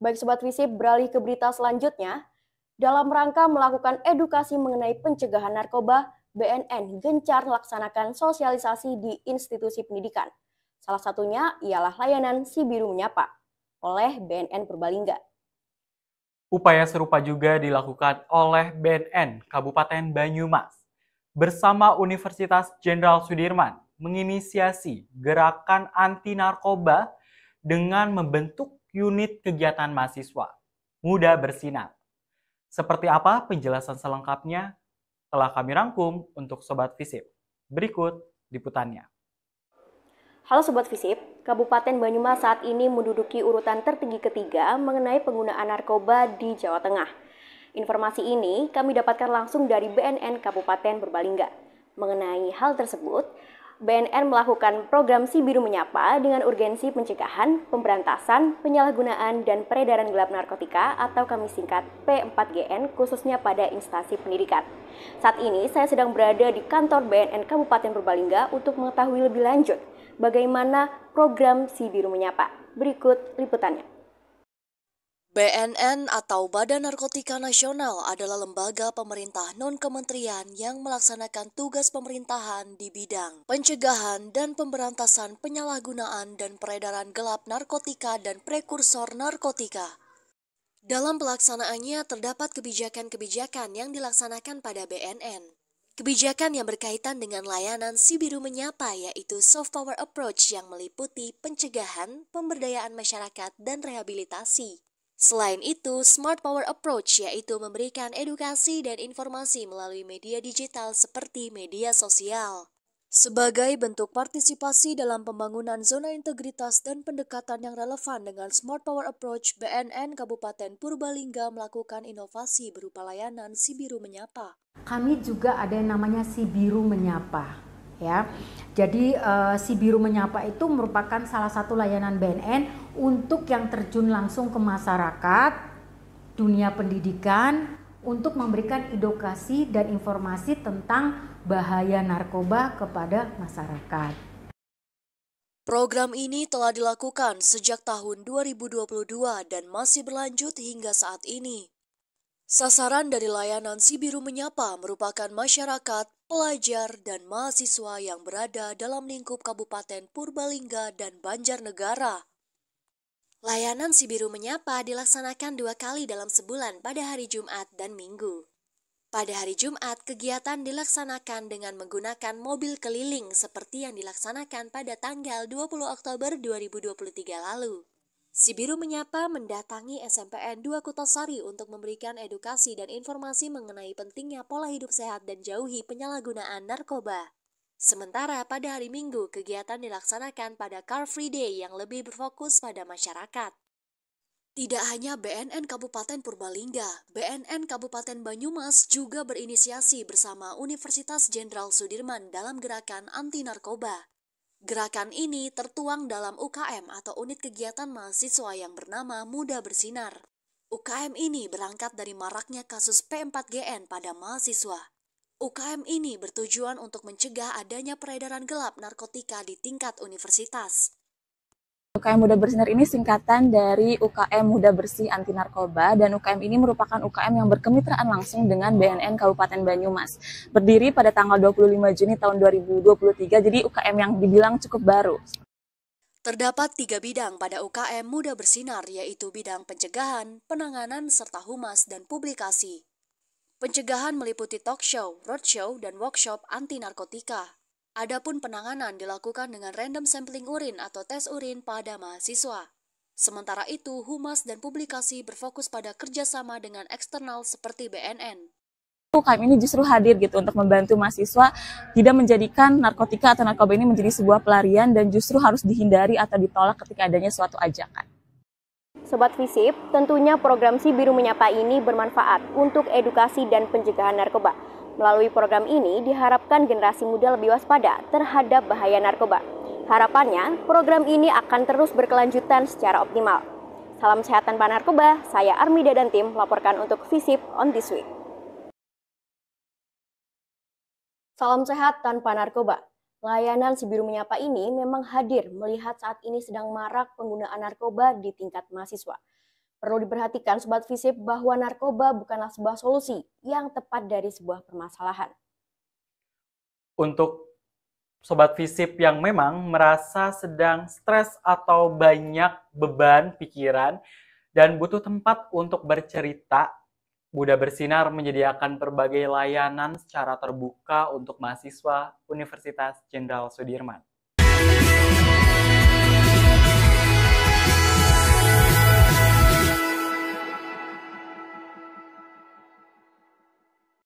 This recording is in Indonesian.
Baik Sobat Visip, beralih ke berita selanjutnya. Dalam rangka melakukan edukasi mengenai pencegahan narkoba, BNN gencar laksanakan sosialisasi di institusi pendidikan. Salah satunya ialah layanan biru Menyapa oleh BNN Purbalingga. Upaya serupa juga dilakukan oleh BNN Kabupaten Banyumas bersama Universitas Jenderal Sudirman menginisiasi gerakan anti narkoba dengan membentuk unit kegiatan mahasiswa, Muda Bersinar. Seperti apa penjelasan selengkapnya telah kami rangkum untuk Sobat Visip. Berikut liputannya. Halo Sobat Visip, Kabupaten Banyumas saat ini menduduki urutan tertinggi ketiga mengenai penggunaan narkoba di Jawa Tengah. Informasi ini kami dapatkan langsung dari BNN Kabupaten Berbalingga. Mengenai hal tersebut, BNN melakukan program Sibiru Menyapa dengan urgensi pencegahan, pemberantasan, penyalahgunaan, dan peredaran gelap narkotika atau kami singkat P4GN khususnya pada instansi pendidikan. Saat ini saya sedang berada di kantor BNN Kabupaten Purbalingga untuk mengetahui lebih lanjut bagaimana program Sibiru Menyapa. Berikut liputannya. BNN atau Badan Narkotika Nasional adalah lembaga pemerintah non-kementerian yang melaksanakan tugas pemerintahan di bidang pencegahan dan pemberantasan penyalahgunaan dan peredaran gelap narkotika dan prekursor narkotika. Dalam pelaksanaannya terdapat kebijakan-kebijakan yang dilaksanakan pada BNN. Kebijakan yang berkaitan dengan layanan Sibiru Menyapa yaitu soft power approach yang meliputi pencegahan, pemberdayaan masyarakat, dan rehabilitasi. Selain itu, Smart Power Approach yaitu memberikan edukasi dan informasi melalui media digital seperti media sosial. Sebagai bentuk partisipasi dalam pembangunan zona integritas dan pendekatan yang relevan dengan Smart Power Approach, BNN Kabupaten Purbalingga melakukan inovasi berupa layanan Sibiru Menyapa. Kami juga ada yang namanya Sibiru Menyapa ya. Jadi uh, si biru menyapa itu merupakan salah satu layanan BNN untuk yang terjun langsung ke masyarakat, dunia pendidikan untuk memberikan edukasi dan informasi tentang bahaya narkoba kepada masyarakat. Program ini telah dilakukan sejak tahun 2022 dan masih berlanjut hingga saat ini. Sasaran dari layanan Sibiru Menyapa merupakan masyarakat pelajar dan mahasiswa yang berada dalam lingkup Kabupaten Purbalingga dan Banjarnegara. Layanan Sibiru Menyapa dilaksanakan dua kali dalam sebulan pada hari Jumat dan Minggu. Pada hari Jumat, kegiatan dilaksanakan dengan menggunakan mobil keliling seperti yang dilaksanakan pada tanggal 20 Oktober 2023 lalu. Sibiru menyapa mendatangi SMPN 2 Kutasari untuk memberikan edukasi dan informasi mengenai pentingnya pola hidup sehat dan jauhi penyalahgunaan narkoba. Sementara pada hari Minggu, kegiatan dilaksanakan pada Car Free Day yang lebih berfokus pada masyarakat. Tidak hanya BNN Kabupaten Purbalingga, BNN Kabupaten Banyumas juga berinisiasi bersama Universitas Jenderal Sudirman dalam gerakan anti narkoba. Gerakan ini tertuang dalam UKM atau unit kegiatan mahasiswa yang bernama Muda Bersinar. UKM ini berangkat dari maraknya kasus P4GN pada mahasiswa. UKM ini bertujuan untuk mencegah adanya peredaran gelap narkotika di tingkat universitas. UKM Muda Bersinar ini singkatan dari UKM Muda Bersih Anti Narkoba dan UKM ini merupakan UKM yang berkemitraan langsung dengan BNN Kabupaten Banyumas. Berdiri pada tanggal 25 Juni tahun 2023, jadi UKM yang dibilang cukup baru. Terdapat tiga bidang pada UKM Muda Bersinar, yaitu bidang pencegahan, penanganan, serta humas dan publikasi. Pencegahan meliputi talk show, roadshow, dan workshop anti-narkotika. Adapun penanganan dilakukan dengan random sampling urin atau tes urin pada mahasiswa. Sementara itu, humas dan publikasi berfokus pada kerjasama dengan eksternal seperti BNN. UKM ini justru hadir gitu untuk membantu mahasiswa tidak menjadikan narkotika atau narkoba ini menjadi sebuah pelarian dan justru harus dihindari atau ditolak ketika adanya suatu ajakan. Sobat FISIP, tentunya program Si Biru Menyapa ini bermanfaat untuk edukasi dan pencegahan narkoba. Melalui program ini diharapkan generasi muda lebih waspada terhadap bahaya narkoba. Harapannya, program ini akan terus berkelanjutan secara optimal. Salam sehat tanpa narkoba, saya Armida dan tim laporkan untuk Visip on this week. Salam sehat tanpa narkoba. Layanan Sibiru Menyapa ini memang hadir melihat saat ini sedang marak penggunaan narkoba di tingkat mahasiswa. Perlu diperhatikan Sobat Visip bahwa narkoba bukanlah sebuah solusi yang tepat dari sebuah permasalahan. Untuk Sobat Visip yang memang merasa sedang stres atau banyak beban pikiran dan butuh tempat untuk bercerita, Buddha Bersinar menyediakan berbagai layanan secara terbuka untuk mahasiswa Universitas Jenderal Sudirman.